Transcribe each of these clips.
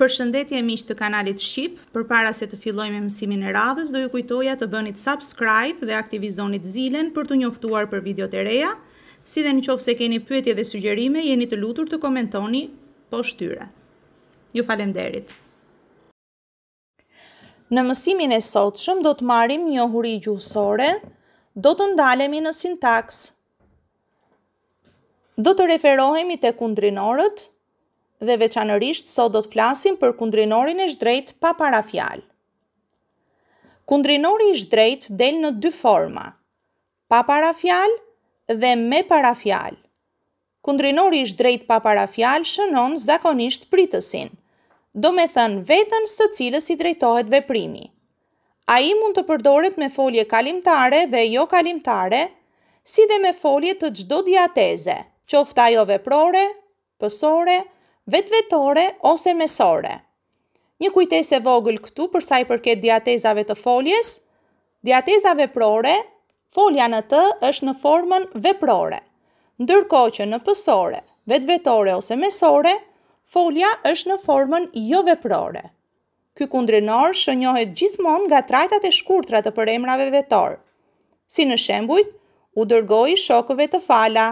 Për shëndetje e miqë të kanalit Shqip, për para se të filloj me mësimin e radhës, do ju kujtoja të bënit subscribe dhe aktivizonit zilen për të njoftuar për video të reja, si dhe në qofë se keni pyetje dhe sugjerime, jeni të lutur të komentoni po shtyre. Ju falem derit. Në mësimin e sotëshëm, do të marim një huri gjusore, do të ndalemi në sintaks. Do të referohemi të kundrinorët, dhe veçanërisht sot do të flasim për kundrinorin e shdrejt pa parafjal. Kundrinori i shdrejt del në dy forma, pa parafjal dhe me parafjal. Kundrinori i shdrejt pa parafjal shënon zakonisht pritësin, do me thënë vetën së cilës i drejtohet veprimi. A i mund të përdoret me folje kalimtare dhe jo kalimtare, si dhe me folje të gjdo diateze, qofta jo veprore, pësore, vetëvetore ose mesore. Një kujtesë e vogël këtu për sa i përket diatezave të foljes, diateza veprore, folja në të është në formën veprore. Ndërkohë që në psore, vetëvetore ose mesore, folja është në formën jo veprore. Ky kundrenor shënohet gjithmonë nga trajtat e shkurtra të përemrave vetor. Si në shembujt, u dërgoi shokëve të fala.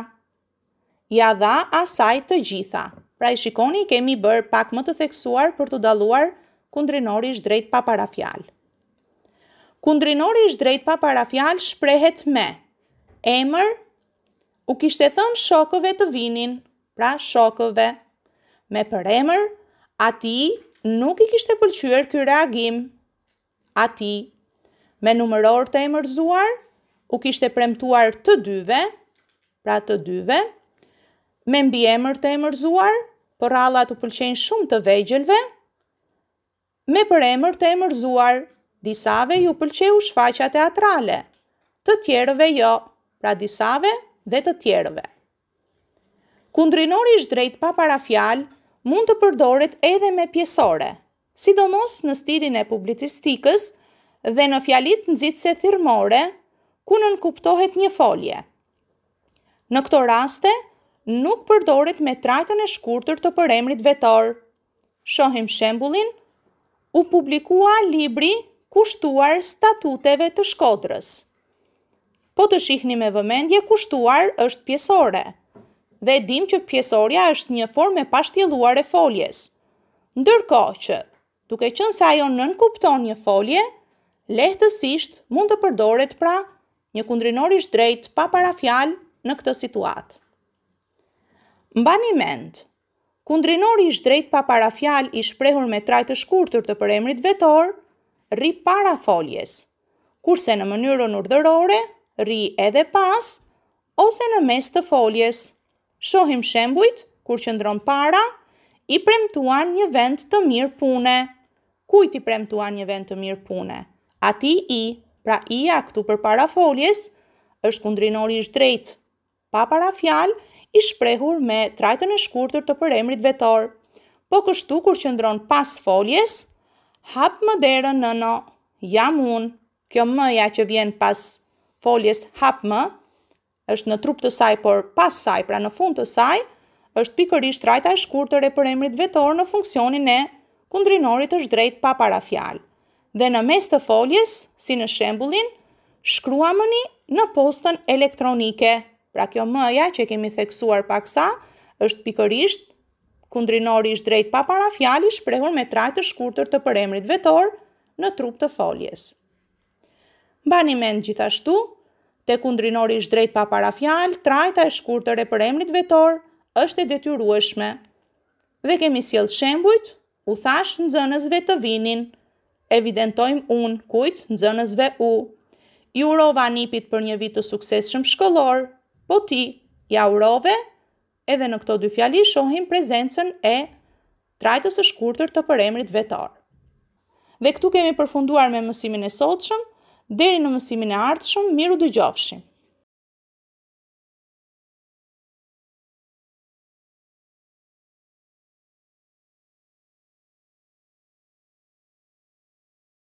Ja dha asaj të gjitha. Pra i shikoni, kemi bërë pak më të theksuar për të daluar kundrinori ish drejt pa parafjal. Kundrinori ish drejt pa parafjal shprehet me emër, u kishtë e thënë shokëve të vinin, pra shokëve, me për emër, ati nuk i kishtë e pëlqyër kjo reagim, ati, me numëror të emërzuar, u kishtë e premtuar të dyve, pra të dyve, me mbi emër të emërzuar, për alla të pëlqen shumë të vejgjelve, me për emër të emërzuar, disave ju pëlqeu shfaqa teatrale, të tjerëve jo, pra disave dhe të tjerëve. Kundrinori është drejt pa parafjal, mund të përdoret edhe me pjesore, sidomos në stilin e publicistikës dhe në fjalit se thirmore, ku nënkuptohet një folje. Në këto raste, nuk përdoret me trajtën e shkurtër të përemrit vetor. Shohim shembulin, u publikua libri kushtuar statuteve të shkodrës. Po të shihni me vëmendje kushtuar është pjesore, dhe dim që pjesoria është një forme pashtjeluar e foljes. Ndërko që, duke që nësa ajo nën kupton një folje, lehtësisht mund të përdoret pra një kundrinor drejt pa parafjal në këtë situatë. Mbani mend. Kundrinori i drejt pa parafjal i shprehur me trajtë shkurtër të përemrit vetor, ri para foljes, kurse në mënyrën urdhërore, ri edhe pas, ose në mes të foljes. Shohim shembujt, kur qëndron para, i premtuan një vend të mirë pune. Kujt i premtuan një vend të mirë pune? A ti i, pra i a këtu për para foljes, është kundrinori i drejt pa parafjal, fjalë, i shprehur me trajtën e shkurtur të për emrit vetor. Po kështu kur që pas foljes, hap më derën në në, jam unë, kjo mëja që vjen pas foljes hap më, është në trup të saj, por pas saj, pra në fund të saj, është pikërish trajta e shkurtër e për emrit vetor në funksionin e kundrinorit është drejt pa parafjal. Dhe në mes të foljes, si në shembulin, shkruamëni në postën elektronike. Pra kjo mëja që kemi theksuar paksa, është pikërisht kundrinori ishtë drejt pa para fjali shprehur me trajtë të shkurtër të përemrit vetor në trup të foljes. Bani mend gjithashtu, te kundrinori ishtë drejt pa para fjali, trajta e shkurtër e përemrit vetor është e detyrueshme. Dhe kemi s'jellë shembujt, u thash nxënësve të vinin, evidentojmë unë kujt nxënësve u. Ju urova nipit për një vit të suksesshëm shkollor, po ti i aurove edhe në këto dy fjali shohim prezencën e trajtës e shkurëtër të për emrit vetar. Dhe këtu kemi përfunduar me mësimin e sotëshëm, deri në mësimin e artëshëm, miru dë gjofshim.